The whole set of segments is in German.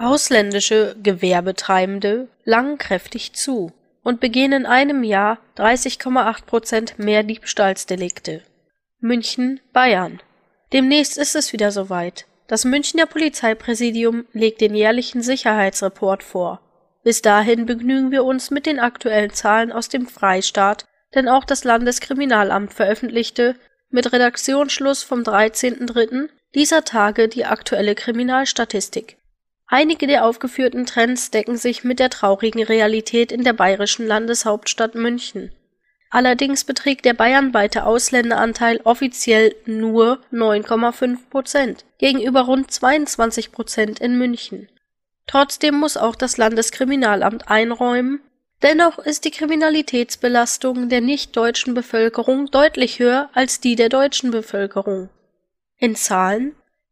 Ausländische Gewerbetreibende langen kräftig zu und begehen in einem Jahr 30,8 Prozent mehr Diebstahlsdelikte. München, Bayern. Demnächst ist es wieder soweit. Das Münchner Polizeipräsidium legt den jährlichen Sicherheitsreport vor. Bis dahin begnügen wir uns mit den aktuellen Zahlen aus dem Freistaat, denn auch das Landeskriminalamt veröffentlichte mit Redaktionsschluss vom 13.03. dieser Tage die aktuelle Kriminalstatistik. Einige der aufgeführten Trends decken sich mit der traurigen Realität in der bayerischen Landeshauptstadt München. Allerdings beträgt der bayernweite Ausländeranteil offiziell nur 9,5 Prozent gegenüber rund 22 Prozent in München. Trotzdem muss auch das Landeskriminalamt einräumen, dennoch ist die Kriminalitätsbelastung der nichtdeutschen Bevölkerung deutlich höher als die der deutschen Bevölkerung. In Zahlen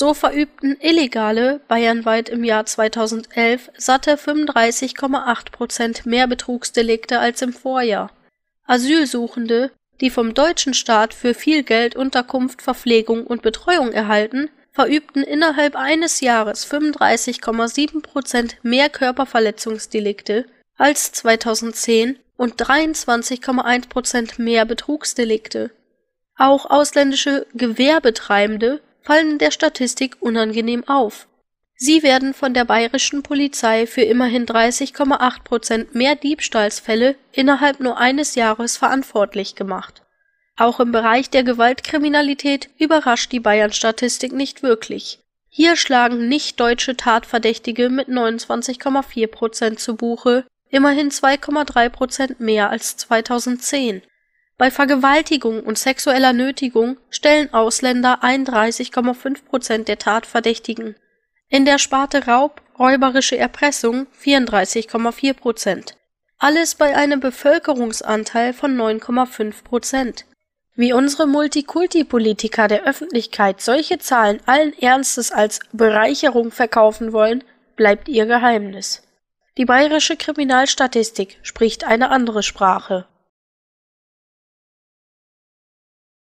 So verübten Illegale bayernweit im Jahr 2011 satte 35,8 Prozent mehr Betrugsdelikte als im Vorjahr. Asylsuchende, die vom deutschen Staat für viel Geld Unterkunft, Verpflegung und Betreuung erhalten, verübten innerhalb eines Jahres 35,7 Prozent mehr Körperverletzungsdelikte als 2010 und 23,1 Prozent mehr Betrugsdelikte. Auch ausländische Gewerbetreibende fallen der Statistik unangenehm auf. Sie werden von der bayerischen Polizei für immerhin 30,8 Prozent mehr Diebstahlsfälle innerhalb nur eines Jahres verantwortlich gemacht. Auch im Bereich der Gewaltkriminalität überrascht die Bayern-Statistik nicht wirklich. Hier schlagen nicht deutsche Tatverdächtige mit 29,4 Prozent zu Buche, immerhin 2,3 Prozent mehr als 2010 bei Vergewaltigung und sexueller Nötigung stellen Ausländer 31,5 Prozent der Tatverdächtigen, in der Sparte Raub, räuberische Erpressung 34,4 Prozent. Alles bei einem Bevölkerungsanteil von 9,5 Prozent. Wie unsere Multikulti-Politiker der Öffentlichkeit solche Zahlen allen Ernstes als Bereicherung verkaufen wollen, bleibt ihr Geheimnis. Die bayerische Kriminalstatistik spricht eine andere Sprache.